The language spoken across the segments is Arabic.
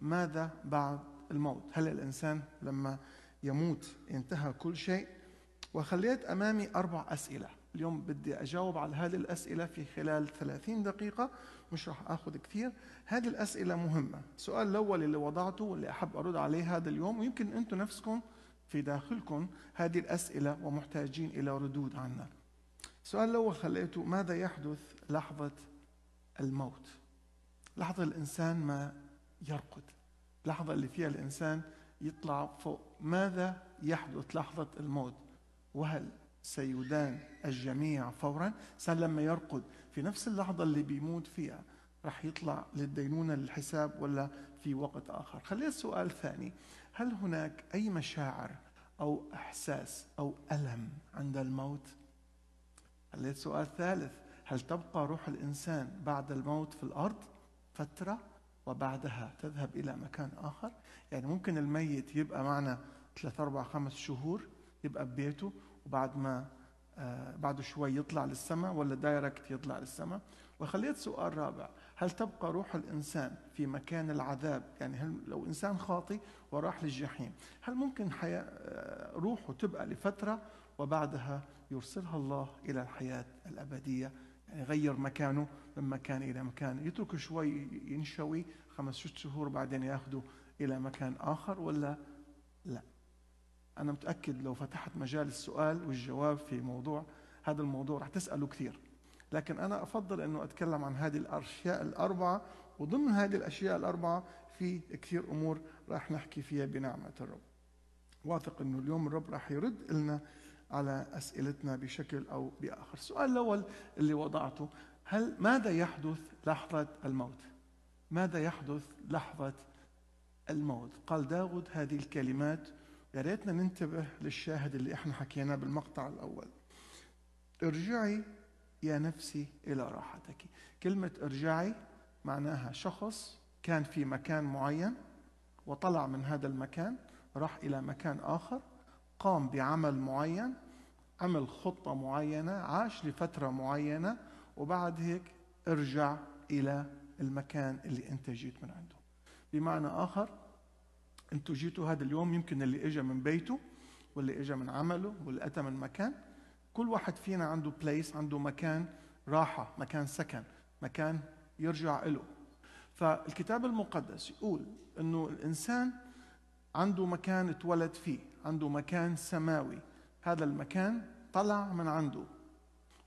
ماذا بعد الموت هل الإنسان لما يموت انتهى كل شيء وخليت أمامي أربع أسئلة اليوم بدي أجاوب على هذه الأسئلة في خلال 30 دقيقة مش راح أخذ كثير هذه الأسئلة مهمة السؤال الأول اللي وضعته واللي أحب أرد عليه هذا اليوم ويمكن أنتم نفسكم في داخلكم هذه الأسئلة ومحتاجين إلى ردود عنها السؤال الأول خليته ماذا يحدث لحظة الموت لحظة الإنسان ما يرقد اللحظة اللي فيها الإنسان يطلع فوق ماذا يحدث لحظة الموت وهل سيدان الجميع فورا سهل لما يرقد في نفس اللحظة اللي بيموت فيها رح يطلع للدينونة للحساب ولا في وقت آخر خلي سؤال ثاني هل هناك أي مشاعر أو إحساس أو ألم عند الموت خلي سؤال ثالث هل تبقى روح الإنسان بعد الموت في الأرض فترة وبعدها تذهب إلى مكان آخر يعني ممكن الميت يبقى معنا ثلاث أربع خمس شهور يبقى ببيته وبعد ما آه بعد شوي يطلع للسماء ولا دايركت يطلع للسماء وخليت سؤال رابع هل تبقى روح الإنسان في مكان العذاب يعني هل لو إنسان خاطي وراح للجحيم هل ممكن حياة آه، روحه تبقى لفترة وبعدها يرسلها الله إلى الحياة الأبدية يعني غير مكانه من مكان إلى مكان يتركه شوي ينشوي خمس ست شهور بعدين يأخذوا إلى مكان آخر ولا لا أنا متأكد لو فتحت مجال السؤال والجواب في موضوع هذا الموضوع رح تسأله كثير لكن أنا أفضل أنه أتكلم عن هذه الأشياء الأربعة وضمن هذه الأشياء الأربعة في كثير أمور راح نحكي فيها بنعمة الرب واثق أنه اليوم الرب راح يرد لنا على أسئلتنا بشكل أو بآخر السؤال الأول اللي وضعته هل ماذا يحدث لحظة الموت؟ ماذا يحدث لحظة الموت؟ قال داود هذه الكلمات يا ريتنا ننتبه للشاهد اللي احنا حكيناه بالمقطع الأول. ارجعي يا نفسي إلى راحتك. كلمة ارجعي معناها شخص كان في مكان معين وطلع من هذا المكان راح إلى مكان آخر قام بعمل معين عمل خطة معينة عاش لفترة معينة وبعد هيك ارجع إلى المكان اللي أنت جيت من عنده بمعنى آخر أنتوا جيتوا هذا اليوم يمكن اللي إجا من بيته واللي إجا من عمله واللي أتى من مكان كل واحد فينا عنده بليس عنده مكان راحة مكان سكن مكان يرجع له فالكتاب المقدس يقول أنه الإنسان عنده مكان اتولد فيه عنده مكان سماوي هذا المكان طلع من عنده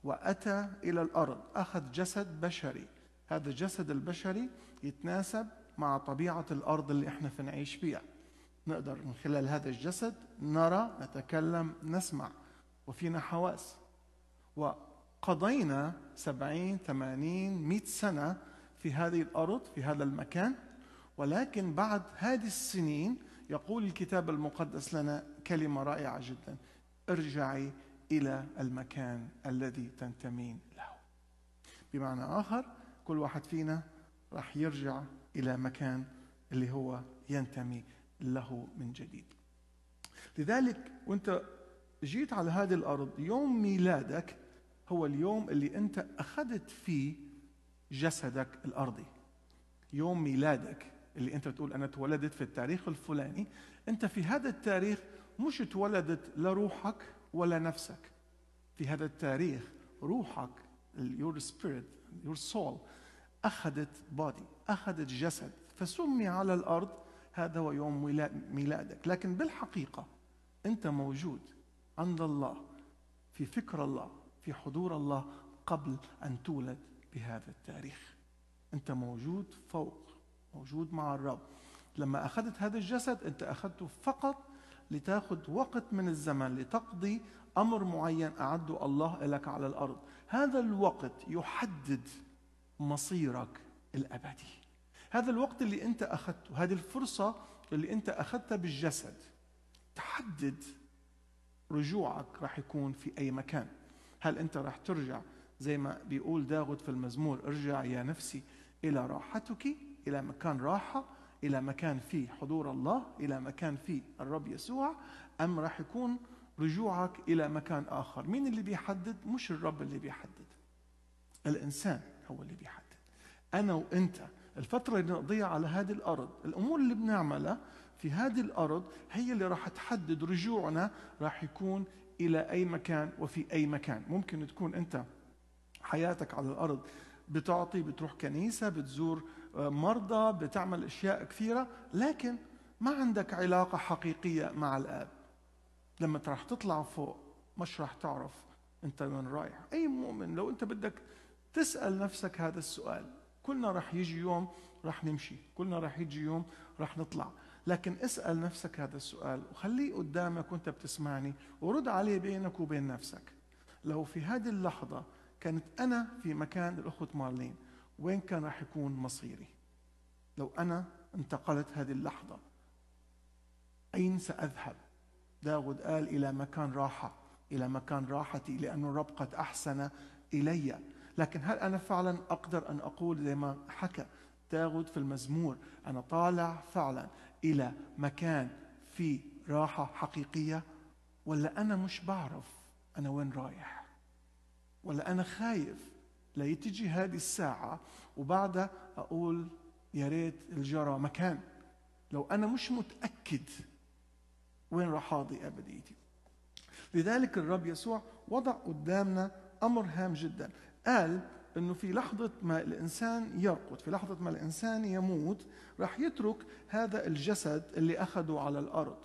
وأتى إلى الأرض أخذ جسد بشري هذا الجسد البشري يتناسب مع طبيعة الأرض اللي إحنا بنعيش فيها نقدر من خلال هذا الجسد نرى نتكلم نسمع وفينا حواس وقضينا سبعين ثمانين مئة سنة في هذه الأرض في هذا المكان ولكن بعد هذه السنين يقول الكتاب المقدس لنا كلمة رائعة جدا ارجعي الى المكان الذي تنتمين له. بمعنى اخر كل واحد فينا راح يرجع الى مكان اللي هو ينتمي له من جديد. لذلك وانت جيت على هذه الارض يوم ميلادك هو اليوم اللي انت اخذت فيه جسدك الارضي. يوم ميلادك اللي انت بتقول انا تولدت في التاريخ الفلاني، انت في هذا التاريخ مش تولدت لروحك ولا نفسك في هذا التاريخ روحك your spirit your soul أخذت body أخذت جسد فسمي على الأرض هذا هو يوم ميلادك لكن بالحقيقة أنت موجود عند الله في فكر الله في حضور الله قبل أن تولد بهذا التاريخ أنت موجود فوق موجود مع الرب لما أخذت هذا الجسد أنت أخذته فقط لتاخذ وقت من الزمن لتقضي امر معين اعده الله لك على الارض هذا الوقت يحدد مصيرك الابدي هذا الوقت اللي انت اخذته هذه الفرصه اللي انت اخذتها بالجسد تحدد رجوعك راح يكون في اي مكان هل انت راح ترجع زي ما بيقول داود في المزمور ارجع يا نفسي الى راحتك الى مكان راحه إلى مكان فيه حضور الله إلى مكان فيه الرب يسوع أم راح يكون رجوعك إلى مكان آخر مين اللي بيحدد مش الرب اللي بيحدد الإنسان هو اللي بيحدد أنا وأنت الفترة اللي نقضيها على هذه الأرض الأمور اللي بنعملها في هذه الأرض هي اللي راح تحدد رجوعنا راح يكون إلى أي مكان وفي أي مكان ممكن تكون أنت حياتك على الأرض بتعطي بتروح كنيسة بتزور مرضى بتعمل اشياء كثيره لكن ما عندك علاقه حقيقيه مع الاب لما راح تطلع فوق مش راح تعرف انت وين رايح اي مؤمن لو انت بدك تسال نفسك هذا السؤال كلنا راح يجي يوم راح نمشي كلنا راح يجي يوم راح نطلع لكن اسال نفسك هذا السؤال وخليه قدامك وانت بتسمعني ورد عليه بينك وبين نفسك لو في هذه اللحظه كانت انا في مكان الاخت مارلين وين كان راح يكون مصيري لو أنا انتقلت هذه اللحظة أين سأذهب داود قال إلى مكان راحة إلى مكان راحتي لأن الرب قد أحسن إلي لكن هل أنا فعلا أقدر أن أقول زي ما حكى داود في المزمور أنا طالع فعلا إلى مكان فيه راحة حقيقية ولا أنا مش بعرف أنا وين رايح ولا أنا خايف ليتجي هذه الساعة وبعدها أقول يا ريت الجرى مكان لو أنا مش متأكد وين راح أقضي أبديتي لذلك الرب يسوع وضع قدامنا أمر هام جدا قال انه في لحظه ما الانسان يرقد في لحظه ما الانسان يموت راح يترك هذا الجسد اللي اخذه على الارض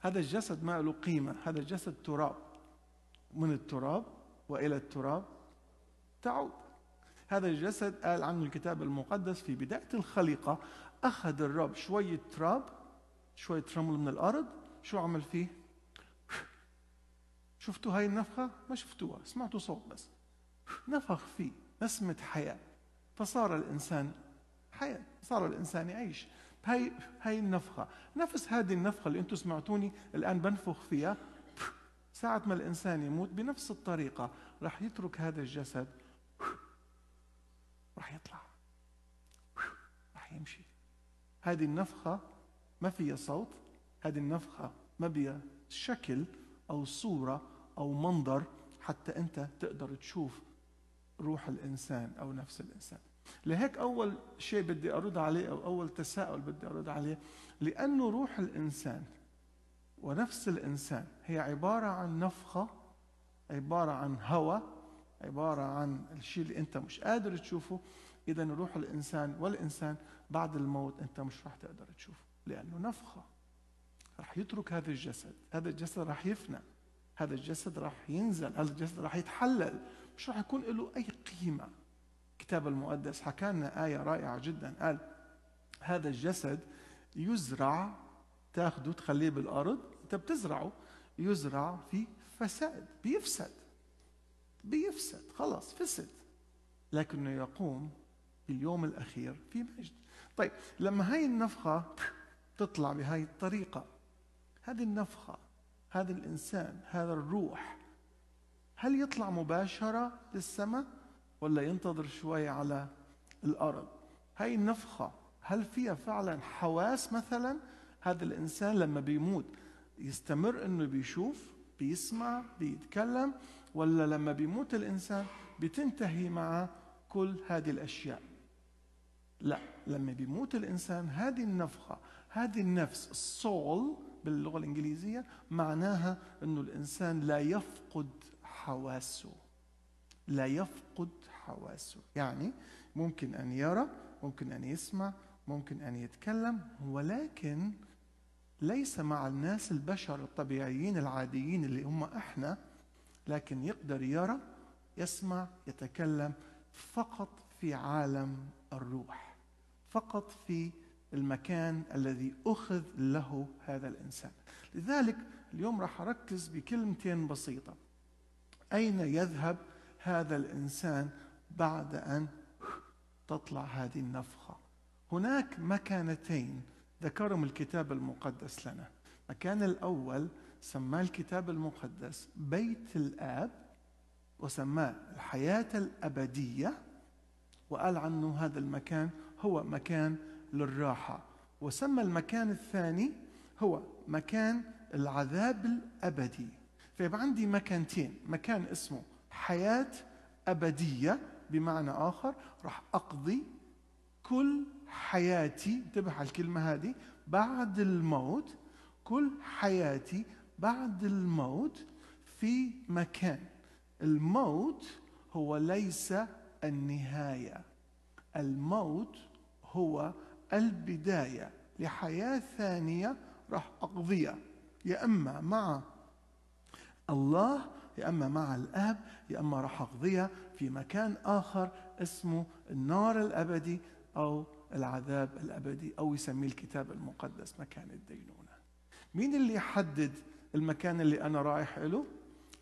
هذا الجسد ما له قيمه هذا الجسد تراب من التراب والى التراب تعود هذا الجسد قال عنه الكتاب المقدس في بداية الخليقة أخذ الرب شوية تراب شوية رمل من الأرض شو عمل فيه؟ شفتوا هاي النفخة؟ ما شفتوها سمعتوا صوت بس نفخ فيه نسمة حياة فصار الإنسان حياة صار الإنسان يعيش هاي هاي النفخة نفس هذه النفخة اللي أنتم سمعتوني الآن بنفخ فيها ساعة ما الإنسان يموت بنفس الطريقة راح يترك هذا الجسد راح يطلع راح يمشي هذه النفخة ما فيها صوت هذه النفخة ما بيها شكل أو صورة أو منظر حتى أنت تقدر تشوف روح الإنسان أو نفس الإنسان لهيك أول شيء بدي أرد عليه أو أول تساؤل بدي أرد عليه لأنه روح الإنسان ونفس الإنسان هي عبارة عن نفخة عبارة عن هواء عبارة عن الشيء اللي أنت مش قادر تشوفه إذا روح الإنسان والإنسان بعد الموت أنت مش راح تقدر تشوفه لأنه نفخة راح يترك هذا الجسد هذا الجسد راح يفنى هذا الجسد راح ينزل هذا الجسد راح يتحلل مش راح يكون له أي قيمة الكتاب المقدس حكى لنا آية رائعة جدا قال هذا الجسد يزرع تاخده تخليه بالأرض أنت بتزرعه يزرع في فساد بيفسد بيفسد خلاص فسد لكنه يقوم باليوم الأخير في مجد طيب لما هاي النفخة تطلع بهاي الطريقة هذه النفخة هذا الإنسان هذا الروح هل يطلع مباشرة للسماء ولا ينتظر شوي على الأرض هاي النفخة هل فيها فعلا حواس مثلا هذا الإنسان لما بيموت يستمر أنه بيشوف بيسمع بيتكلم ولا لما بيموت الانسان بتنتهي مع كل هذه الاشياء لا لما بيموت الانسان هذه النفخه هذه النفس السول باللغه الانجليزيه معناها انه الانسان لا يفقد حواسه لا يفقد حواسه يعني ممكن ان يرى ممكن ان يسمع ممكن ان يتكلم ولكن ليس مع الناس البشر الطبيعيين العاديين اللي هم احنا لكن يقدر يرى يسمع يتكلم فقط في عالم الروح فقط في المكان الذي اخذ له هذا الانسان لذلك اليوم راح اركز بكلمتين بسيطه اين يذهب هذا الانسان بعد ان تطلع هذه النفخه هناك مكانتين ذكرهم الكتاب المقدس لنا المكان الاول سماه الكتاب المقدس بيت الآب وسماه الحياة الأبدية وقال عنه هذا المكان هو مكان للراحة وسمى المكان الثاني هو مكان العذاب الأبدي فيبقى عندي مكانتين مكان اسمه حياة أبدية بمعنى آخر راح أقضي كل حياتي انتبه على الكلمة هذه بعد الموت كل حياتي بعد الموت في مكان الموت هو ليس النهايه الموت هو البدايه لحياه ثانيه راح اقضيها يا اما مع الله يا اما مع الاب يا اما راح اقضيها في مكان اخر اسمه النار الابدي او العذاب الابدي او يسميه الكتاب المقدس مكان الدينونه مين اللي يحدد المكان اللي أنا رايح له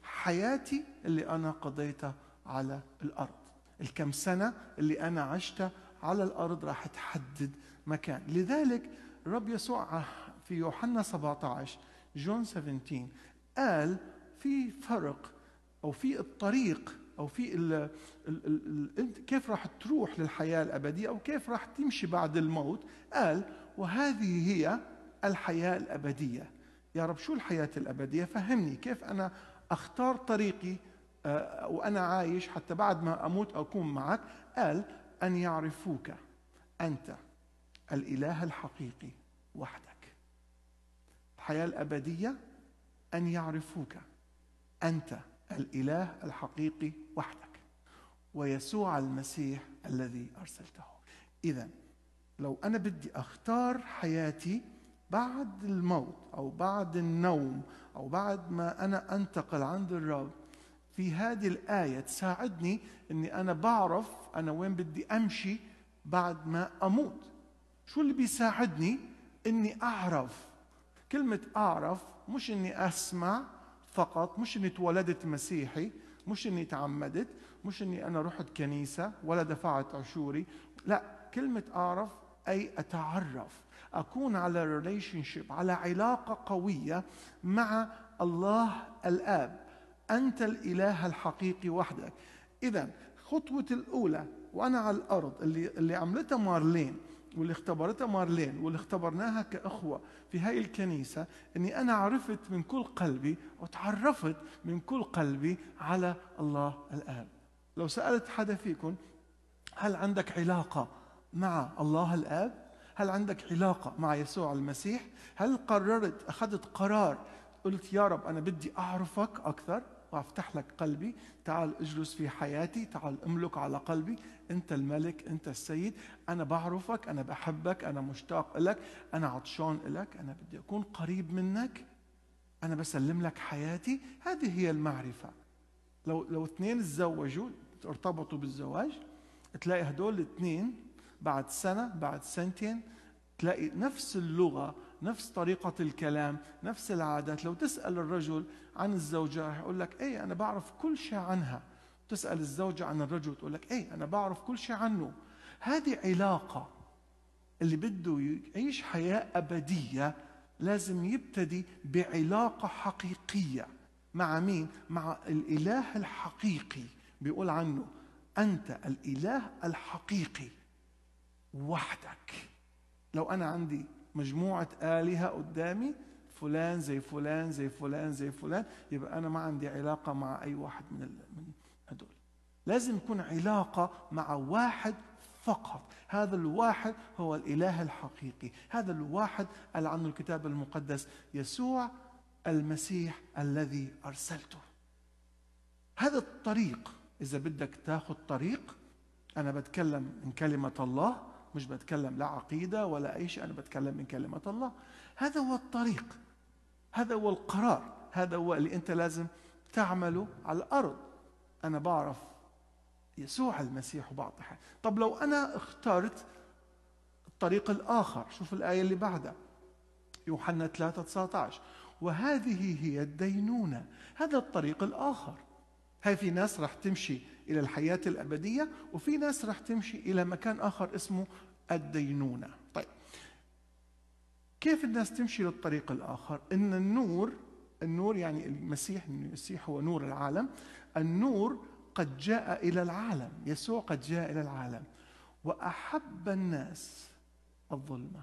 حياتي اللي أنا قضيتها على الأرض الكم سنة اللي أنا عشتها على الأرض راح تحدد مكان لذلك الرب يسوع في يوحنا 17 جون 17 قال في فرق أو في الطريق أو في ال ال ال الـ كيف راح تروح للحياة الأبدية أو كيف راح تمشي بعد الموت قال وهذه هي الحياة الأبدية يا رب شو الحياة الأبدية فهمني كيف أنا أختار طريقي آه، وأنا عايش حتى بعد ما أموت أكون معك قال أن يعرفوك أنت الإله الحقيقي وحدك الحياة الأبدية أن يعرفوك أنت الإله الحقيقي وحدك ويسوع المسيح الذي أرسلته إذا لو أنا بدي أختار حياتي بعد الموت او بعد النوم او بعد ما انا انتقل عند الرب في هذه الايه تساعدني اني انا بعرف انا وين بدي امشي بعد ما اموت شو اللي بيساعدني اني اعرف كلمه اعرف مش اني اسمع فقط مش اني تولدت مسيحي مش اني تعمدت مش اني انا رحت كنيسه ولا دفعت عشوري لا كلمه اعرف اي اتعرف اكون على ريليشن شيب على علاقه قويه مع الله الاب انت الاله الحقيقي وحدك اذا خطوه الاولى وانا على الارض اللي اللي عملتها مارلين واللي اختبرتها مارلين واللي اختبرناها كاخوه في هاي الكنيسه اني انا عرفت من كل قلبي وتعرفت من كل قلبي على الله الاب لو سالت حدا فيكم هل عندك علاقه مع الله الاب هل عندك علاقة مع يسوع المسيح هل قررت أخذت قرار قلت يا رب أنا بدي أعرفك أكثر وأفتح لك قلبي تعال اجلس في حياتي تعال املك على قلبي أنت الملك أنت السيد أنا بعرفك أنا بحبك أنا مشتاق لك أنا عطشان لك أنا بدي أكون قريب منك أنا بسلم لك حياتي هذه هي المعرفة لو لو اثنين تزوجوا ارتبطوا بالزواج تلاقي هدول الاثنين بعد سنة بعد سنتين تلاقي نفس اللغة نفس طريقة الكلام نفس العادات لو تسأل الرجل عن الزوجة رح يقول لك ايه أنا بعرف كل شيء عنها تسأل الزوجة عن الرجل تقول لك ايه أنا بعرف كل شيء عنه هذه علاقة اللي بده يعيش حياة أبدية لازم يبتدي بعلاقة حقيقية مع مين؟ مع الإله الحقيقي بيقول عنه أنت الإله الحقيقي وحدك لو أنا عندي مجموعة آلهة قدامي فلان زي فلان زي فلان زي فلان يبقى أنا ما عندي علاقة مع أي واحد من من هدول لازم يكون علاقة مع واحد فقط هذا الواحد هو الإله الحقيقي هذا الواحد قال عنه الكتاب المقدس يسوع المسيح الذي أرسلته هذا الطريق إذا بدك تاخذ طريق أنا بتكلم من كلمة الله مش بتكلم لا عقيده ولا اي شيء انا بتكلم من كلمه الله هذا هو الطريق هذا هو القرار هذا هو اللي انت لازم تعمله على الارض انا بعرف يسوع المسيح وبعطي الحال طب لو انا اخترت الطريق الاخر شوف الايه اللي بعدها يوحنا 3 19 وهذه هي الدينونه هذا الطريق الاخر في ناس راح تمشي إلى الحياة الأبدية وفي ناس راح تمشي إلى مكان آخر اسمه الدينونة طيب كيف الناس تمشي للطريق الآخر إن النور النور يعني المسيح المسيح هو نور العالم النور قد جاء إلى العالم يسوع قد جاء إلى العالم وأحب الناس الظلمة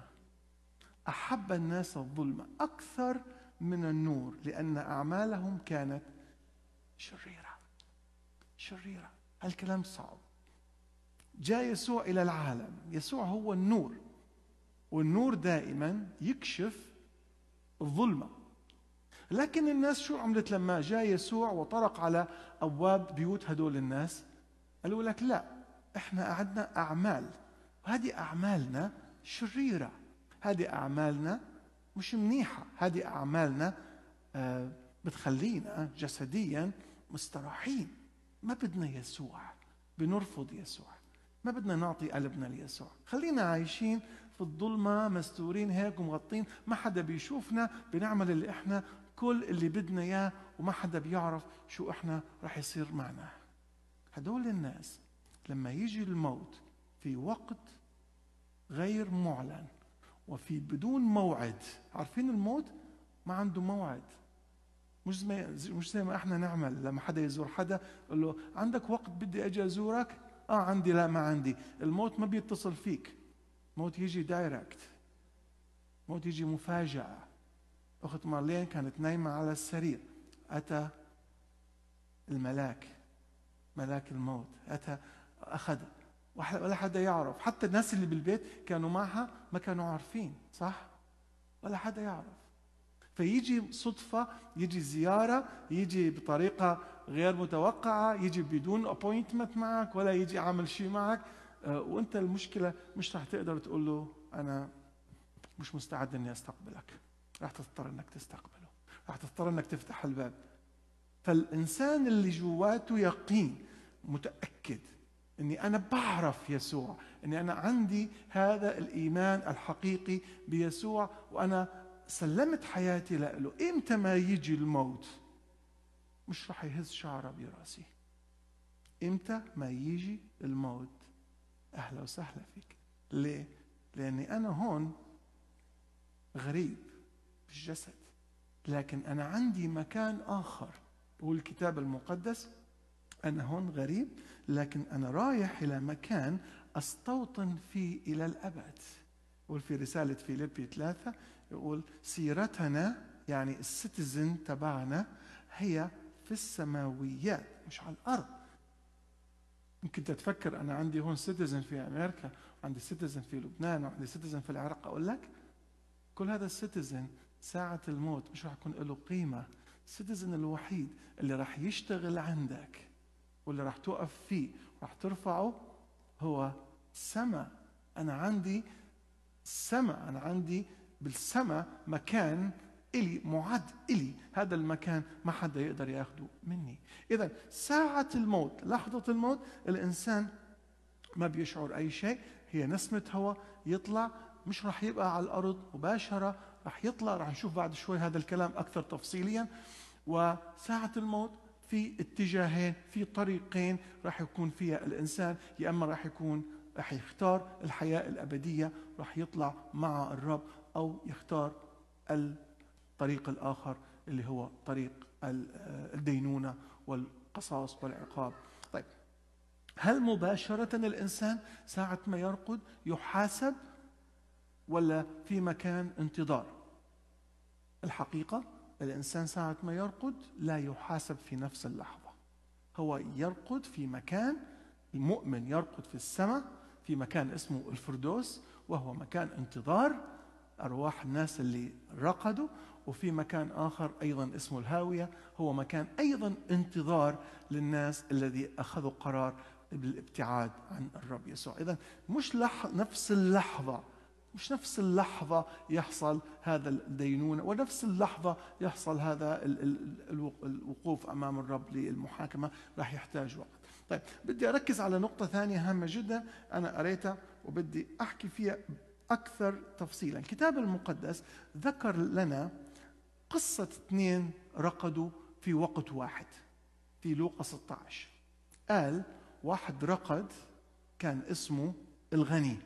أحب الناس الظلمة أكثر من النور لأن أعمالهم كانت شريرة شريرة هالكلام صعب جاء يسوع إلى العالم يسوع هو النور والنور دائما يكشف الظلمة لكن الناس شو عملت لما جاء يسوع وطرق على أبواب بيوت هدول الناس قالوا لك لا احنا قعدنا أعمال وهذه أعمالنا شريرة هذه أعمالنا مش منيحة هذه أعمالنا آه، بتخلينا جسديا مستراحين ما بدنا يسوع بنرفض يسوع ما بدنا نعطي قلبنا ليسوع خلينا عايشين في الظلمة مستورين هيك ومغطين ما حدا بيشوفنا بنعمل اللي احنا كل اللي بدنا اياه وما حدا بيعرف شو احنا رح يصير معنا هدول الناس لما يجي الموت في وقت غير معلن وفي بدون موعد عارفين الموت ما عنده موعد مش زي مش زي ما احنا نعمل لما حدا يزور حدا يقول له عندك وقت بدي اجي ازورك؟ اه عندي لا ما عندي، الموت ما بيتصل فيك. الموت يجي دايركت. الموت يجي مفاجأة. أخت مارلين كانت نايمة على السرير، أتى الملاك ملاك الموت، أتى أخذها ولا حدا يعرف، حتى الناس اللي بالبيت كانوا معها ما كانوا عارفين، صح؟ ولا حدا يعرف. فيجي صدفة يجي زيارة يجي بطريقة غير متوقعة يجي بدون أبوينتمنت معك ولا يجي عامل شيء معك آه، وأنت المشكلة مش رح تقدر تقول له أنا مش مستعد إني أستقبلك رح تضطر إنك تستقبله رح تضطر إنك تفتح الباب فالإنسان اللي جواته يقين متأكد اني انا بعرف يسوع اني انا عندي هذا الايمان الحقيقي بيسوع وانا سلمت حياتي لإله إمتى ما يجي الموت مش رح يهز شعرة براسي إمتى ما يجي الموت أهلا وسهلا فيك ليه؟ لأني أنا هون غريب بالجسد لكن أنا عندي مكان آخر هو الكتاب المقدس أنا هون غريب لكن أنا رايح إلى مكان أستوطن فيه إلى الأبد يقول في رسالة فيليبي ثلاثة يقول سيرتنا يعني السيتيزن تبعنا هي في السماويات مش على الأرض ممكن تتفكر أنا عندي هون سيتيزن في أمريكا وعندي سيتيزن في لبنان وعندي سيتيزن في العراق أقول لك كل هذا السيتيزن ساعة الموت مش راح يكون له قيمة السيتيزن الوحيد اللي راح يشتغل عندك واللي راح توقف فيه راح ترفعه هو سما أنا عندي السماء أنا عندي بالسماء مكان إلي معد إلي هذا المكان ما حدا يقدر ياخده مني إذا ساعة الموت لحظة الموت الإنسان ما بيشعر أي شيء هي نسمة هواء يطلع مش راح يبقى على الأرض مباشرة راح يطلع راح نشوف بعد شوي هذا الكلام أكثر تفصيليا وساعة الموت في اتجاهين في طريقين راح يكون فيها الإنسان يا إما راح يكون راح يختار الحياة الأبدية راح يطلع مع الرب أو يختار الطريق الآخر اللي هو طريق آه، الدينونة والقصاص والعقاب طيب هل مباشرة الإنسان ساعة ما يرقد يحاسب ولا في مكان انتظار الحقيقة الإنسان ساعة ما يرقد لا يحاسب في نفس اللحظة هو يرقد في مكان المؤمن يرقد في السماء في مكان اسمه الفردوس وهو مكان انتظار أرواح الناس اللي رقدوا وفي مكان آخر أيضا اسمه الهاوية هو مكان أيضا انتظار للناس الذي أخذوا قرار بالابتعاد عن الرب يسوع إذا مش لح... نفس اللحظة مش نفس اللحظة يحصل هذا الدينونة ونفس اللحظة يحصل هذا الوقوف أمام الرب للمحاكمة راح يحتاج وقت طيب بدي أركز على نقطة ثانية هامة جدا أنا قريتها وبدي أحكي فيها أكثر تفصيلا الكتاب المقدس ذكر لنا قصة اثنين رقدوا في وقت واحد في لوقا 16 قال واحد رقد كان اسمه الغني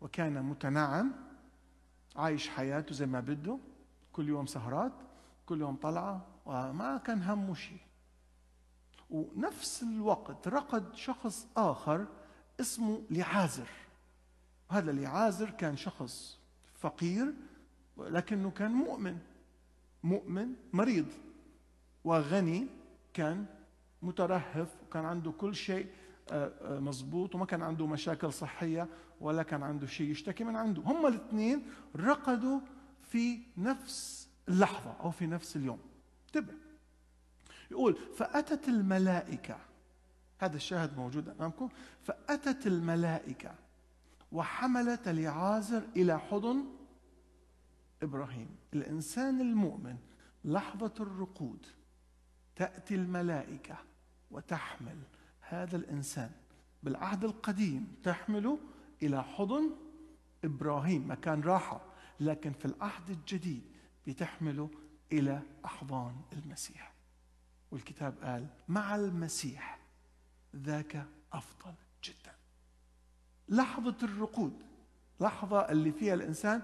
وكان متنعم عايش حياته زي ما بده كل يوم سهرات كل يوم طلعة وما كان همه شيء ونفس الوقت رقد شخص آخر اسمه لعازر هذا لعازر كان شخص فقير لكنه كان مؤمن مؤمن مريض وغني كان مترهف وكان عنده كل شيء آه، آه، مظبوط وما كان عنده مشاكل صحية ولا كان عنده شيء يشتكي من عنده هم الاثنين رقدوا في نفس اللحظة أو في نفس اليوم انتبه يقول فأتت الملائكة هذا الشاهد موجود أمامكم فأتت الملائكة وحملت لعازر إلى حضن إبراهيم الإنسان المؤمن لحظة الرقود تأتي الملائكة وتحمل هذا الإنسان بالعهد القديم تحمله إلى حضن إبراهيم مكان راحة لكن في العهد الجديد بتحمله إلى أحضان المسيح والكتاب قال مع المسيح ذاك أفضل جدا لحظة الرقود لحظة اللي فيها الإنسان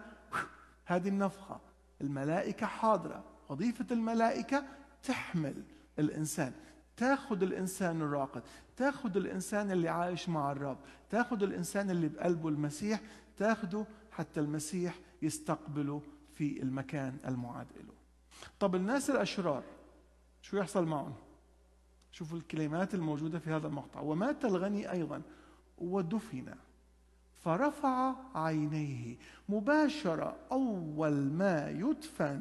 هذه النفخة الملائكة حاضرة وظيفة الملائكة تحمل الإنسان تاخد الإنسان الراقد تاخد الإنسان اللي عايش مع الرب تاخد الإنسان اللي بقلبه المسيح تاخده حتى المسيح يستقبله في المكان المعاد له طب الناس الأشرار شو يحصل معهم شوفوا الكلمات الموجودة في هذا المقطع ومات الغني أيضا ودفن فرفع عينيه مباشرة أول ما يدفن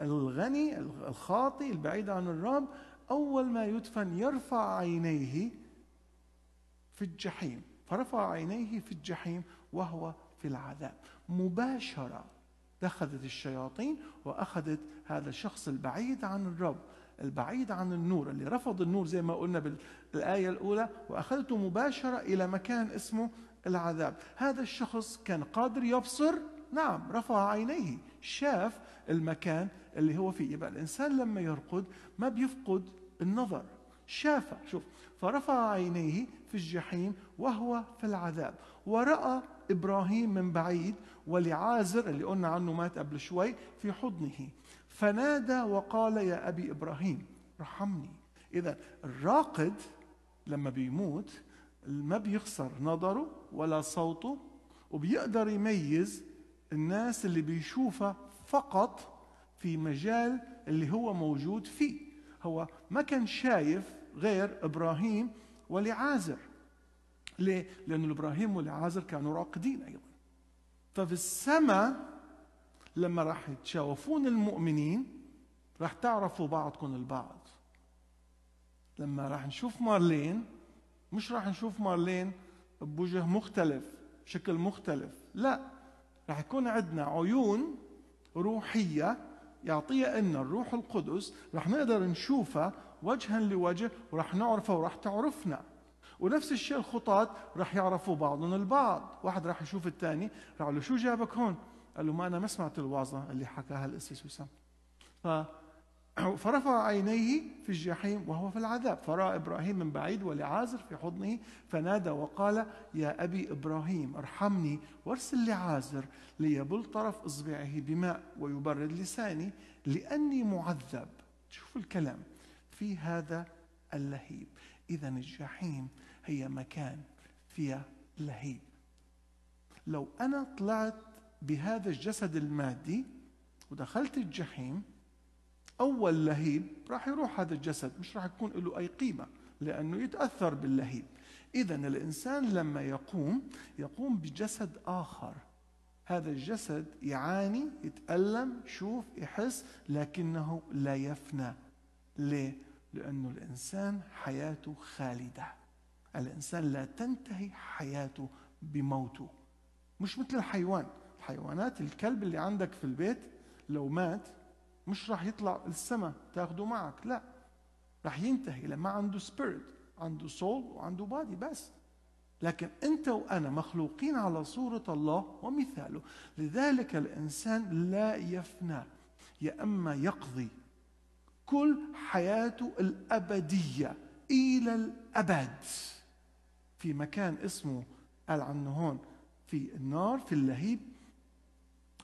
الغني الخاطي البعيد عن الرب أول ما يدفن يرفع عينيه في الجحيم فرفع عينيه في الجحيم وهو في العذاب مباشرة دخلت الشياطين وأخذت هذا الشخص البعيد عن الرب البعيد عن النور اللي رفض النور زي ما قلنا بالآية الأولى وأخذته مباشرة إلى مكان اسمه العذاب هذا الشخص كان قادر يبصر نعم رفع عينيه شاف المكان اللي هو فيه يبقى الإنسان لما يرقد ما بيفقد النظر شاف شوف فرفع عينيه في الجحيم وهو في العذاب ورأى إبراهيم من بعيد ولعازر اللي قلنا عنه مات قبل شوي في حضنه فنادى وقال يا أبي إبراهيم ارحمني إذا الراقد لما بيموت ما بيخسر نظره ولا صوته وبيقدر يميز الناس اللي بيشوفها فقط في مجال اللي هو موجود فيه هو ما كان شايف غير إبراهيم ولعازر ليه؟ لأن إبراهيم ولعازر كانوا راقدين أيضا ففي السماء لما راح تشاوفون المؤمنين راح تعرفوا بعضكم البعض لما راح نشوف مارلين مش راح نشوف مارلين بوجه مختلف بشكل مختلف لا راح يكون عندنا عيون روحية يعطيها إن الروح القدس راح نقدر نشوفها وجها لوجه وراح نعرفها وراح تعرفنا ونفس الشيء الخطاة راح يعرفوا بعضهم البعض واحد راح يشوف الثاني راح له شو جابك هون قال له ما أنا ما سمعت الوعظة اللي حكاها القسيس وسام فرفع عينيه في الجحيم وهو في العذاب فرأى إبراهيم من بعيد ولعازر في حضنه فنادى وقال يا أبي إبراهيم ارحمني وارسل لعازر ليبل طرف إصبعه بماء ويبرد لساني لأني معذب شوف الكلام في هذا اللهيب إذا الجحيم هي مكان فيها لهيب لو أنا طلعت بهذا الجسد المادي ودخلت الجحيم أول لهيب راح يروح هذا الجسد مش راح يكون له أي قيمة لأنه يتأثر باللهيب إذا الإنسان لما يقوم يقوم بجسد آخر هذا الجسد يعاني يتألم يشوف يحس لكنه لا يفنى ليه؟ لأنه الإنسان حياته خالدة الإنسان لا تنتهي حياته بموته مش مثل الحيوان حيوانات الكلب اللي عندك في البيت لو مات مش راح يطلع السماء تاخده معك لا راح ينتهي لما عنده سبيريت عنده سول وعنده بادي بس لكن انت وانا مخلوقين على صوره الله ومثاله لذلك الانسان لا يفنى يا اما يقضي كل حياته الابديه الى الابد في مكان اسمه قال عنه هون في النار في اللهيب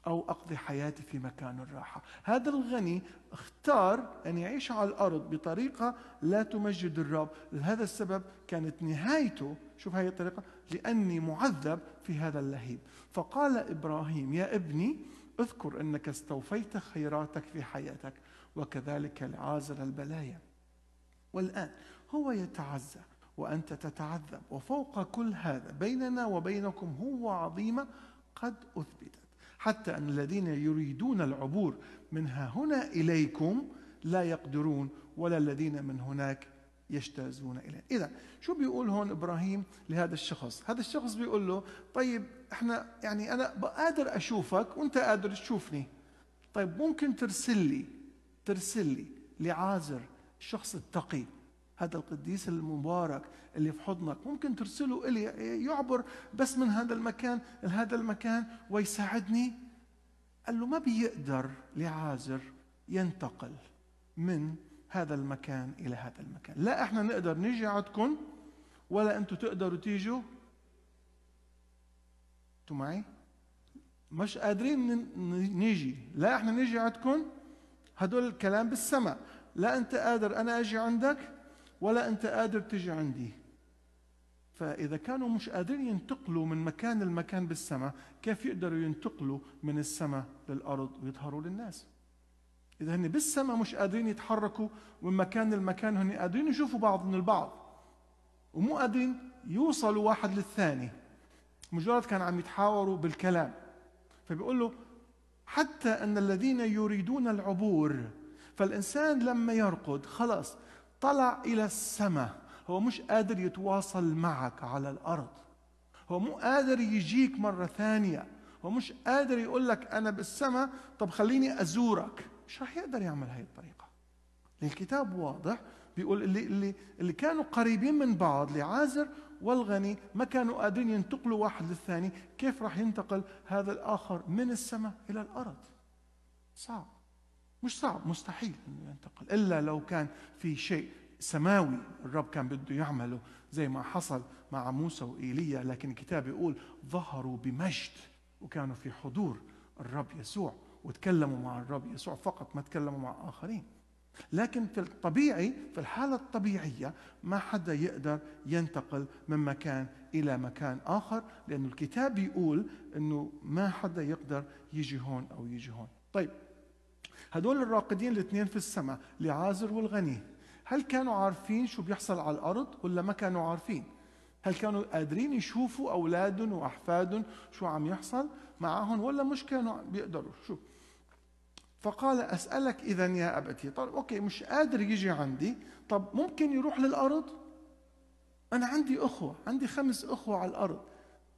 أو أقضي حياتي في مكان الراحة هذا الغني اختار أن يعيش على الأرض بطريقة لا تمجد الرب لهذا السبب كانت نهايته شوف هذه الطريقة لأني معذب في هذا اللهيب فقال إبراهيم يا ابني اذكر أنك استوفيت خيراتك في حياتك وكذلك العازر البلايا والآن هو يتعزى وأنت تتعذب وفوق كل هذا بيننا وبينكم هو عظيمة قد أثبتت حتى أن الذين يريدون العبور من ها هنا إليكم لا يقدرون ولا الذين من هناك يجتازون إليه إذا شو بيقول هون إبراهيم لهذا الشخص هذا الشخص بيقول له طيب إحنا يعني أنا قادر أشوفك وأنت قادر تشوفني طيب ممكن ترسل لي ترسل لي لعازر الشخص التقي هذا القديس المبارك اللي في حضنك ممكن ترسله إلي يعبر بس من هذا المكان لهذا المكان ويساعدني قال له ما بيقدر لعازر ينتقل من هذا المكان إلى هذا المكان لا إحنا نقدر نيجي عندكم ولا أنتوا تقدروا تيجوا أنتوا معي مش قادرين نيجي لا إحنا نيجي عندكم هدول الكلام بالسماء لا أنت قادر أنا أجي عندك ولا أنت قادر تجي عندي فإذا كانوا مش قادرين ينتقلوا من مكان لمكان بالسماء كيف يقدروا ينتقلوا من السماء للأرض ويظهروا للناس إذا هن بالسماء مش قادرين يتحركوا من مكان لمكان هن قادرين يشوفوا بعض من البعض ومو قادرين يوصلوا واحد للثاني مجرد كان عم يتحاوروا بالكلام فبيقول له حتى أن الذين يريدون العبور فالإنسان لما يرقد خلاص طلع إلى السماء هو مش قادر يتواصل معك على الأرض هو مو قادر يجيك مرة ثانية هو مش قادر يقول لك أنا بالسماء طب خليني أزورك مش راح يقدر يعمل هاي الطريقة الكتاب واضح بيقول اللي, اللي, اللي كانوا قريبين من بعض لعازر والغني ما كانوا قادرين ينتقلوا واحد للثاني كيف راح ينتقل هذا الآخر من السماء إلى الأرض صعب مش صعب مستحيل انه ينتقل الا لو كان في شيء سماوي الرب كان بده يعمله زي ما حصل مع موسى وايليا لكن الكتاب يقول ظهروا بمجد وكانوا في حضور الرب يسوع وتكلموا مع الرب يسوع فقط ما تكلموا مع اخرين لكن في الطبيعي في الحالة الطبيعية ما حدا يقدر ينتقل من مكان إلى مكان آخر لأن الكتاب بيقول أنه ما حدا يقدر يجي هون أو يجي هون طيب هدول الراقدين الاثنين في السماء لعازر والغني هل كانوا عارفين شو بيحصل على الارض ولا ما كانوا عارفين هل كانوا قادرين يشوفوا اولادهم واحفادهم شو عم يحصل معهم ولا مش كانوا بيقدروا شو فقال اسالك اذا يا ابتي طب اوكي مش قادر يجي عندي طب ممكن يروح للارض انا عندي اخوه عندي خمس اخوه على الارض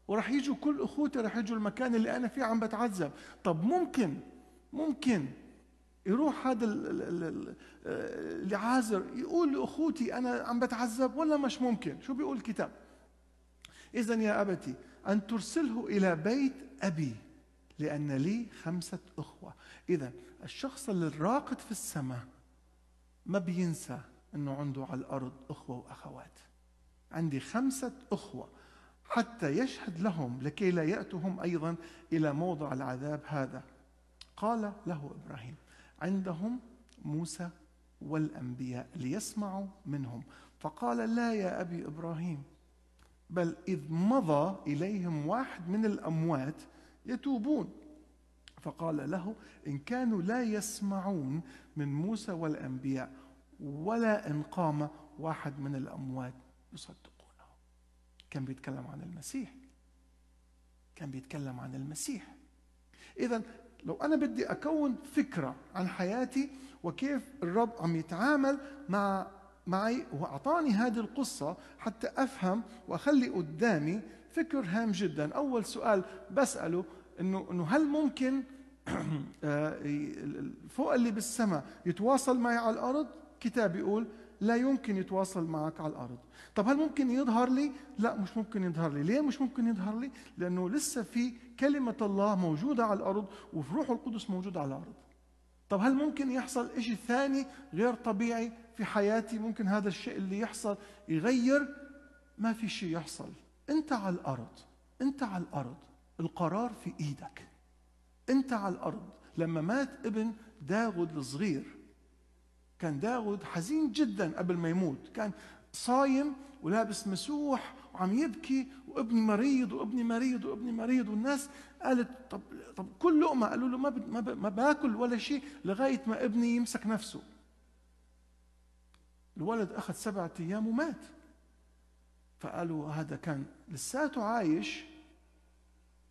وراح يجوا كل اخوتي راح يجوا المكان اللي انا فيه عم بتعذب طب ممكن ممكن يروح هذا العازر آه، يقول لاخوتي انا عم بتعذب ولا مش ممكن شو بيقول الكتاب اذا يا ابتي ان ترسله الى بيت ابي لان لي خمسه اخوه اذا الشخص اللي الراقد في السماء ما بينسى انه عنده على الارض اخوه واخوات عندي خمسه اخوه حتى يشهد لهم لكي لا ياتوا هم ايضا الى موضع العذاب هذا قال له ابراهيم عندهم موسى والانبياء ليسمعوا منهم فقال لا يا ابي ابراهيم بل اذ مضى اليهم واحد من الاموات يتوبون فقال له ان كانوا لا يسمعون من موسى والانبياء ولا ان قام واحد من الاموات يصدقونه كان بيتكلم عن المسيح كان بيتكلم عن المسيح اذا لو أنا بدي أكون فكرة عن حياتي وكيف الرب عم يتعامل مع معي وأعطاني هذه القصة حتى أفهم وأخلي قدامي فكر هام جدا أول سؤال بسأله إنه إنه هل ممكن آه، فوق اللي بالسماء يتواصل معي على الأرض كتاب يقول لا يمكن يتواصل معك على الارض طب هل ممكن يظهر لي لا مش ممكن يظهر لي ليه مش ممكن يظهر لي لانه لسه في كلمه الله موجوده على الارض وفي روح القدس موجود على الارض طب هل ممكن يحصل شيء ثاني غير طبيعي في حياتي ممكن هذا الشيء اللي يحصل يغير ما في شيء يحصل انت على الارض انت على الارض القرار في ايدك انت على الارض لما مات ابن داود الصغير كان داود حزين جدا قبل ما يموت كان صايم ولابس مسوح وعم يبكي وابني مريض وابني مريض وابني مريض والناس قالت طب طب كل لقمه قالوا له ما ما باكل ولا شيء لغايه ما ابني يمسك نفسه. الولد اخذ سبعة ايام ومات. فقالوا هذا كان لساته عايش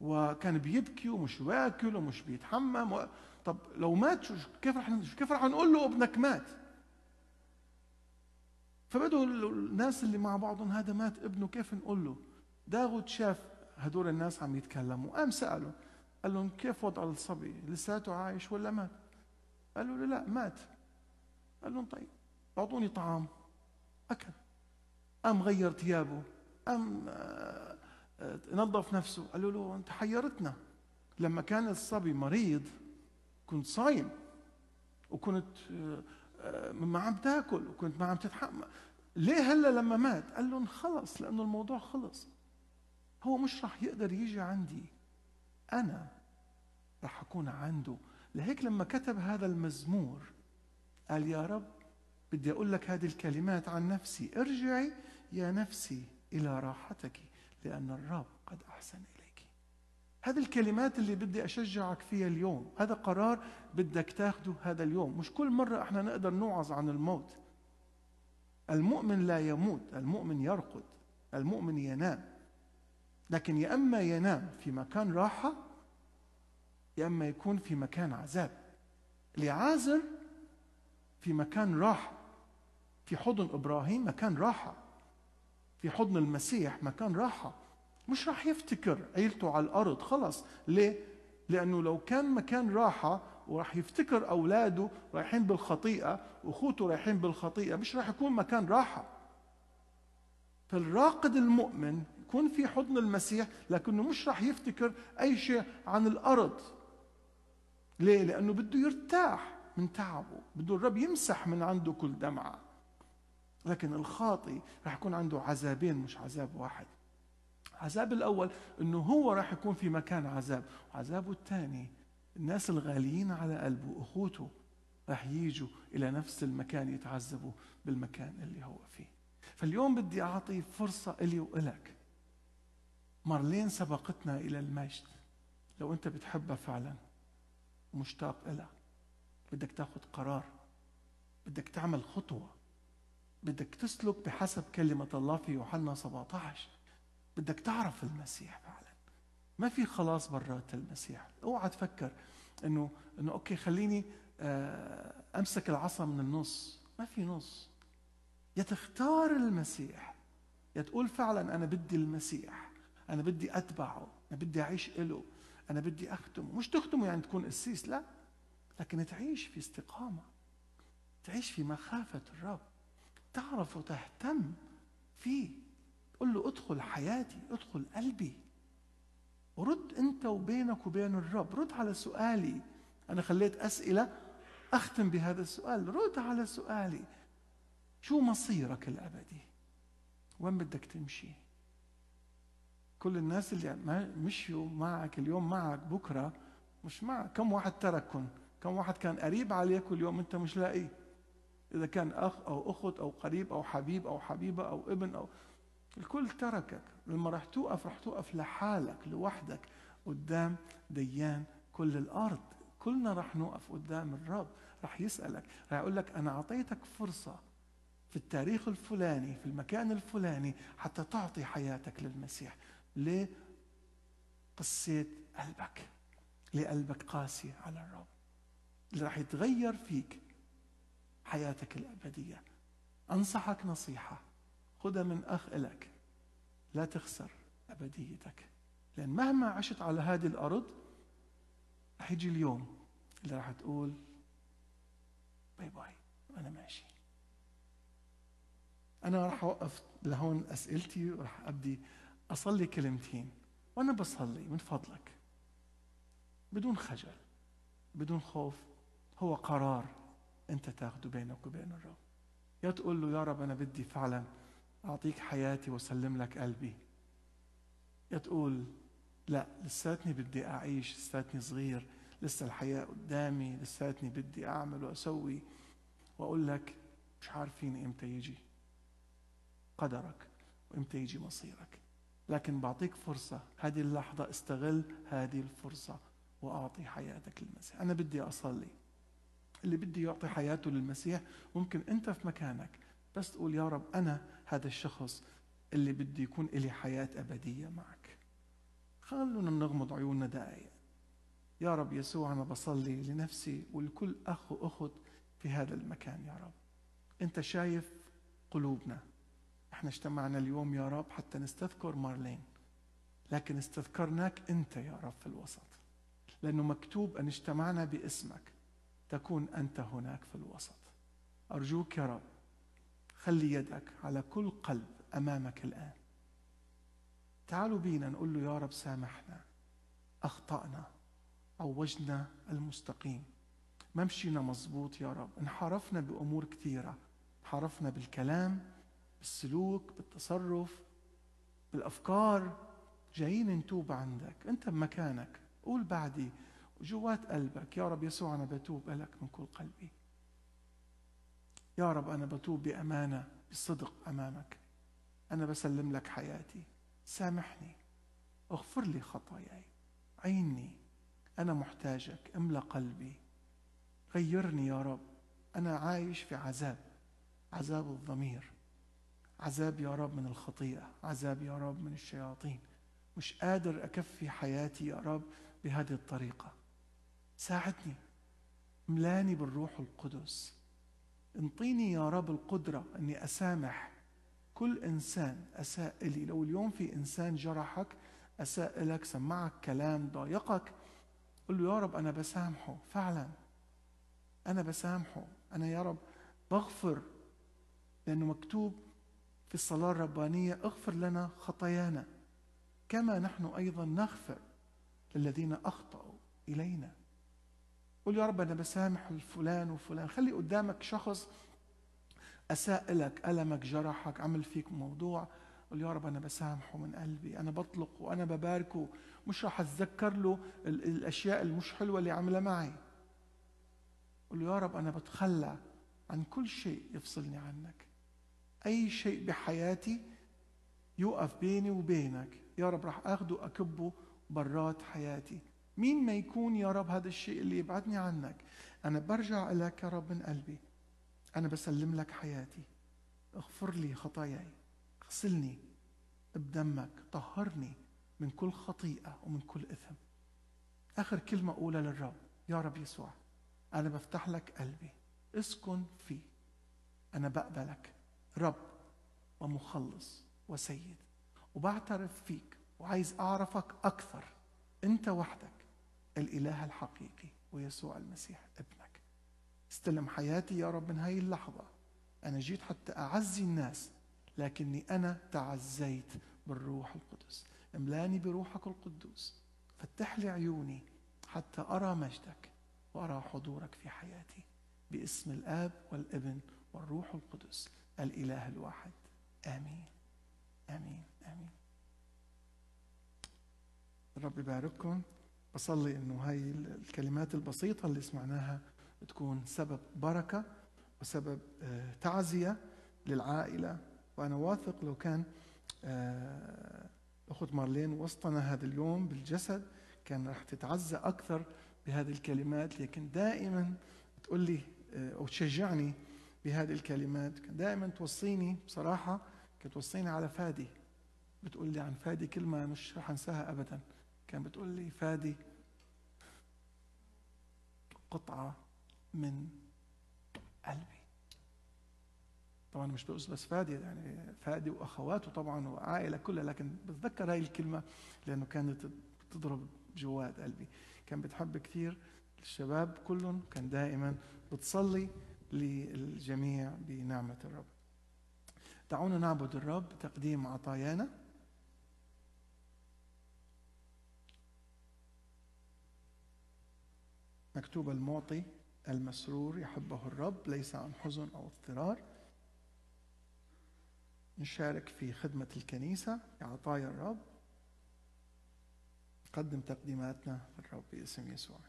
وكان بيبكي ومش واكل ومش بيتحمم و... طب لو مات شو كيف رح كيف رح نقول له ابنك مات؟ فبدوا الناس اللي مع بعضهم هذا مات ابنه كيف نقول له داود شاف هدول الناس عم يتكلموا قام سأله قال لهم كيف وضع الصبي لساته عايش ولا مات قالوا له لا مات قال لهم طيب اعطوني طعام اكل قام غير ثيابه قام آه، آه، نظف نفسه قالوا له انت حيرتنا لما كان الصبي مريض كنت صايم وكنت آه، آه، ما عم تاكل وكنت ما عم تتحمل ليه هلا لما مات قال لهم خلص لانه الموضوع خلص هو مش رح يقدر يجي عندي انا رح اكون عنده لهيك لما كتب هذا المزمور قال يا رب بدي اقول لك هذه الكلمات عن نفسي ارجعي يا نفسي الى راحتك لان الرب قد احسن هذه الكلمات اللي بدي أشجعك فيها اليوم هذا قرار بدك تاخده هذا اليوم مش كل مرة احنا نقدر نوعظ عن الموت المؤمن لا يموت المؤمن يرقد المؤمن ينام لكن يا اما ينام في مكان راحه يا اما يكون في مكان عذاب لعازر في مكان راحه في حضن ابراهيم مكان راحه في حضن المسيح مكان راحه مش راح يفتكر عيلته على الارض خلص ليه لانه لو كان مكان راحه وراح يفتكر اولاده رايحين بالخطيئه واخوته رايحين بالخطيئه مش راح يكون مكان راحه فالراقد المؤمن يكون في حضن المسيح لكنه مش راح يفتكر اي شيء عن الارض ليه لانه بده يرتاح من تعبه بده الرب يمسح من عنده كل دمعه لكن الخاطي راح يكون عنده عذابين مش عذاب واحد عذاب الأول أنه هو راح يكون في مكان عذاب وعذابه الثاني الناس الغاليين على قلبه أخوته راح يجوا إلى نفس المكان يتعذبوا بالمكان اللي هو فيه فاليوم بدي أعطي فرصة إلي وإلك مارلين سبقتنا إلى المجد لو أنت بتحبها فعلا مشتاق إلها بدك تاخد قرار بدك تعمل خطوة بدك تسلك بحسب كلمة الله في يوحنا 17 بدك تعرف المسيح فعلا ما في خلاص برات المسيح اوعى تفكر انه انه اوكي خليني آه، امسك العصا من النص ما في نص يا تختار المسيح يا تقول فعلا انا بدي المسيح انا بدي اتبعه انا بدي اعيش له انا بدي اختمه مش تختمه يعني تكون قسيس لا لكن تعيش في استقامه تعيش في مخافه الرب تعرف وتهتم فيه قل له ادخل حياتي ادخل قلبي ورد انت وبينك وبين الرب رد على سؤالي انا خليت اسئله اختم بهذا السؤال رد على سؤالي شو مصيرك الابدي وين بدك تمشي كل الناس اللي مشوا معك اليوم معك بكره مش معك كم واحد تركهم كم واحد كان قريب عليك واليوم انت مش لاقيه اذا كان اخ او اخت او قريب او حبيب او حبيبه او ابن او الكل تركك لما راح توقف راح توقف لحالك لوحدك قدام ديان كل الارض كلنا راح نوقف قدام الرب راح يسالك راح يقول لك انا اعطيتك فرصه في التاريخ الفلاني في المكان الفلاني حتى تعطي حياتك للمسيح ليه قسيت قلبك ليه قلبك قاسي على الرب اللي راح يتغير فيك حياتك الابديه انصحك نصيحه خذها من أخ إلك لا تخسر أبديتك لأن مهما عشت على هذه الأرض رح يجي اليوم اللي رح تقول باي باي وأنا ماشي أنا رح أوقف لهون أسئلتي ورح أبدي أصلي كلمتين وأنا بصلي من فضلك بدون خجل بدون خوف هو قرار أنت تاخده بينك وبين الرب يا تقول له يا رب أنا بدي فعلا أعطيك حياتي وأسلم لك قلبي يا تقول لا لساتني بدي أعيش لساتني صغير لسه الحياة قدامي لساتني بدي أعمل وأسوي وأقول لك مش عارفين إمتى يجي قدرك وإمتى يجي مصيرك لكن بعطيك فرصة هذه اللحظة استغل هذه الفرصة وأعطي حياتك للمسيح أنا بدي أصلي اللي بدي يعطي حياته للمسيح ممكن أنت في مكانك بس تقول يا رب أنا هذا الشخص اللي بده يكون إلي حياة أبدية معك خلونا نغمض عيوننا دقايق يا رب يسوع أنا بصلي لنفسي ولكل أخ وأخت في هذا المكان يا رب أنت شايف قلوبنا احنا اجتمعنا اليوم يا رب حتى نستذكر مارلين لكن استذكرناك أنت يا رب في الوسط لأنه مكتوب أن اجتمعنا باسمك تكون أنت هناك في الوسط أرجوك يا رب خلي يدك على كل قلب امامك الان تعالوا بينا نقول له يا رب سامحنا اخطانا عوجنا المستقيم ما مشينا مظبوط يا رب انحرفنا بامور كثيره انحرفنا بالكلام بالسلوك بالتصرف بالافكار جايين نتوب عندك انت بمكانك قول بعدي جوات قلبك يا رب يسوع انا بتوب لك من كل قلبي يا رب أنا بتوب بأمانة بصدق أمامك أنا بسلم لك حياتي سامحني اغفر لي خطاياي عيني أنا محتاجك املى قلبي غيرني يا رب أنا عايش في عذاب عذاب الضمير عذاب يا رب من الخطيئة عذاب يا رب من الشياطين مش قادر أكفي حياتي يا رب بهذه الطريقة ساعدني ملاني بالروح القدس انطيني يا رب القدرة أني أسامح كل إنسان أساء إلي لو اليوم في إنسان جرحك أساء إلك سمعك كلام ضايقك قل له يا رب أنا بسامحه فعلا أنا بسامحه أنا يا رب بغفر لأنه مكتوب في الصلاة الربانية اغفر لنا خطايانا كما نحن أيضا نغفر للذين أخطأوا إلينا قول يا رب أنا بسامح الفلان وفلان خلي قدامك شخص أساء لك ألمك جرحك عمل فيك موضوع قول يا رب أنا بسامحه من قلبي أنا بطلقه وأنا بباركه مش راح أتذكر له الأشياء المش حلوة اللي عملها معي قول يا رب أنا بتخلى عن كل شيء يفصلني عنك أي شيء بحياتي يوقف بيني وبينك يا رب راح أخده أكبه برات حياتي مين ما يكون يا رب هذا الشيء اللي يبعدني عنك أنا برجع لك يا رب من قلبي أنا بسلم لك حياتي اغفر لي خطاياي اغسلني بدمك طهرني من كل خطيئة ومن كل إثم آخر كلمة أولى للرب يا رب يسوع أنا بفتح لك قلبي اسكن فيه أنا بقبلك رب ومخلص وسيد وبعترف فيك وعايز أعرفك أكثر أنت وحدك الاله الحقيقي ويسوع المسيح ابنك استلم حياتي يا رب من هاي اللحظه انا جيت حتى اعزي الناس لكني انا تعزيت بالروح القدس املاني بروحك القدوس فتح لي عيوني حتى ارى مجدك وارى حضورك في حياتي باسم الاب والابن والروح القدس الاله الواحد امين امين امين الرب يبارككم بصلي انه هاي الكلمات البسيطه اللي سمعناها تكون سبب بركه وسبب آه، تعزيه للعائله وانا واثق لو كان آه، اخت مارلين وسطنا هذا اليوم بالجسد كان راح تتعزى اكثر بهذه الكلمات لكن دائما تقول لي آه، او تشجعني بهذه الكلمات دائما توصيني بصراحه كانت توصيني على فادي بتقول لي عن فادي كلمه مش راح انساها ابدا كان بتقول لي فادي قطعة من قلبي طبعا مش بقص بس فادي يعني فادي واخواته طبعا وعائله كلها لكن بتذكر هاي الكلمه لانه كانت بتضرب جوات قلبي كان بتحب كثير الشباب كلهم كان دائما بتصلي للجميع بنعمه الرب دعونا نعبد الرب تقديم عطايانا مكتوب المعطي المسرور يحبه الرب ليس عن حزن أو اضطرار نشارك في خدمة الكنيسة بعطايا الرب نقدم تقديماتنا للرب باسم يسوع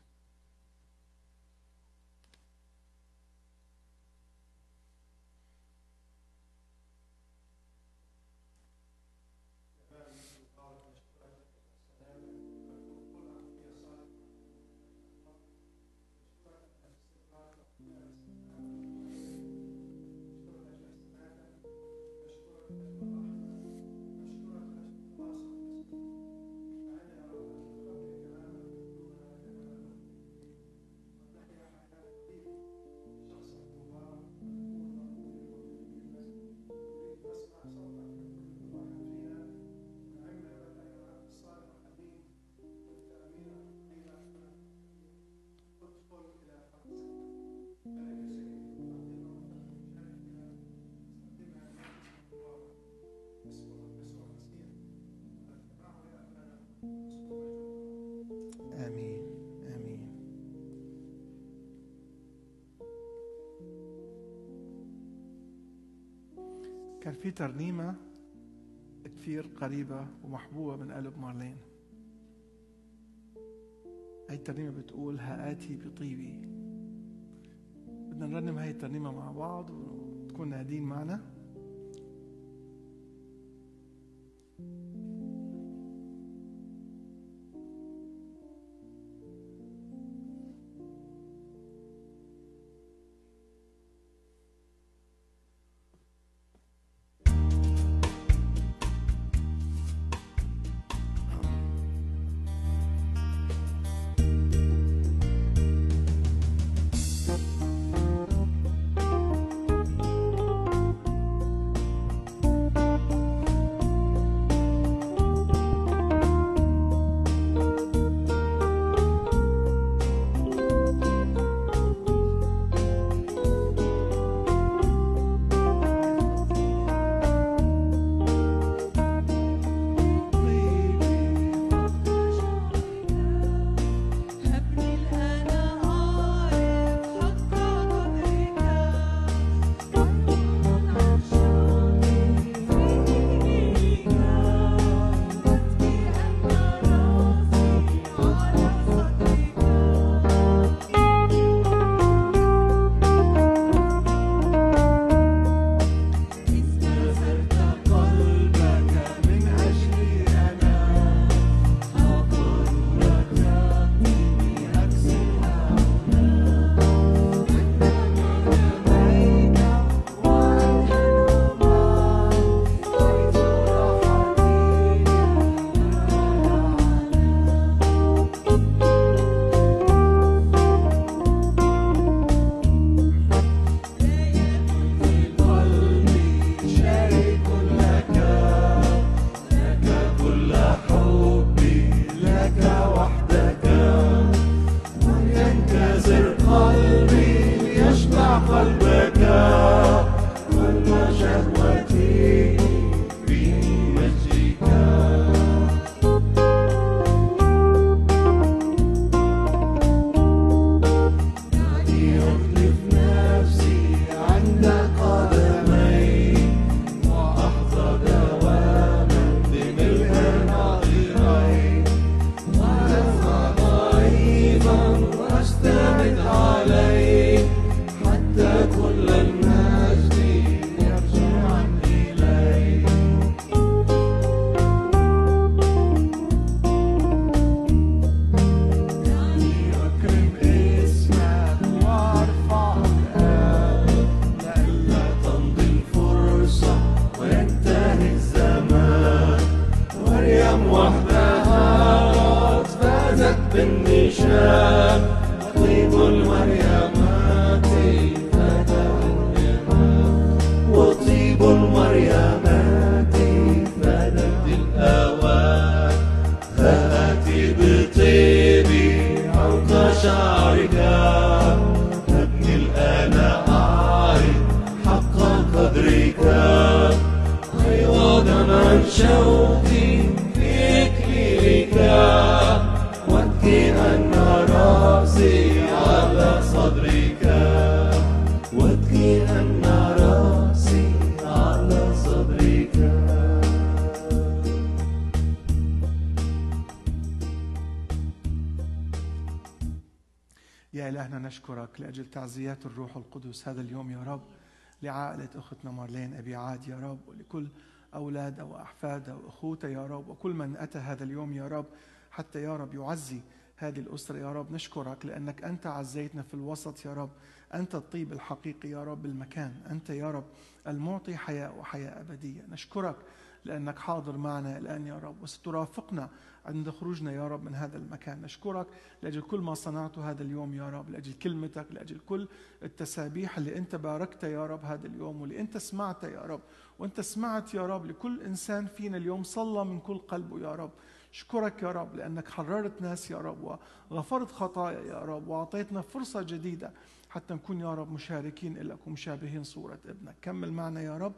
كان في ترنيمة كثير قريبة ومحبوبة من قلب مارلين هاي الترنيمة بتقول هآتي بطيبي بدنا نرنم هاي الترنيمة مع بعض وتكون قاعدين معنا نشكرك لأجل تعزيات الروح القدس هذا اليوم يا رب لعائلة أختنا مارلين أبي عاد يا رب ولكل أولادها وأحفادها وأخوتها يا رب وكل من أتى هذا اليوم يا رب حتى يا رب يعزي هذه الأسرة يا رب نشكرك لأنك أنت عزيتنا في الوسط يا رب أنت الطيب الحقيقي يا رب بالمكان أنت يا رب المعطي حياة وحياة أبدية نشكرك لأنك حاضر معنا الآن يا رب وسترافقنا عند خروجنا يا رب من هذا المكان نشكرك لأجل كل ما صنعته هذا اليوم يا رب لأجل كلمتك لأجل كل التسابيح اللي أنت باركتها يا رب هذا اليوم واللي أنت سمعتها يا رب وأنت سمعت يا رب لكل إنسان فينا اليوم صلى من كل قلبه يا رب أشكرك يا رب لأنك حررت ناس يا رب وغفرت خطايا يا رب وأعطيتنا فرصة جديدة حتى نكون يا رب مشاركين لك ومشابهين صورة ابنك كمل معنا يا رب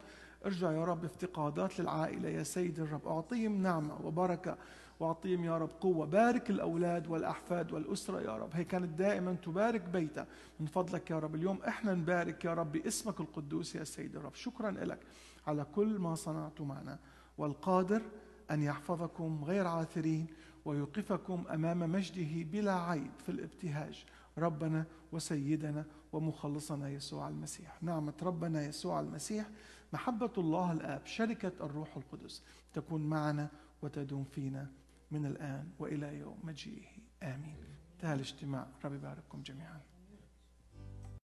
ارجع يا رب افتقادات للعائلة يا سيد الرب أعطيهم نعمة وبركة وأعطيهم يا رب قوة بارك الأولاد والأحفاد والأسرة يا رب هي كانت دائما تبارك بيتها من فضلك يا رب اليوم احنا نبارك يا رب باسمك القدوس يا سيد الرب شكرا لك على كل ما صنعت معنا والقادر أن يحفظكم غير عاثرين ويوقفكم أمام مجده بلا عيب في الابتهاج ربنا وسيدنا ومخلصنا يسوع المسيح نعمة ربنا يسوع المسيح محبة الله الآب شركة الروح القدس تكون معنا وتدوم فينا من الآن وإلى يوم مجيئه آمين انتهى الاجتماع رب يبارككم جميعاً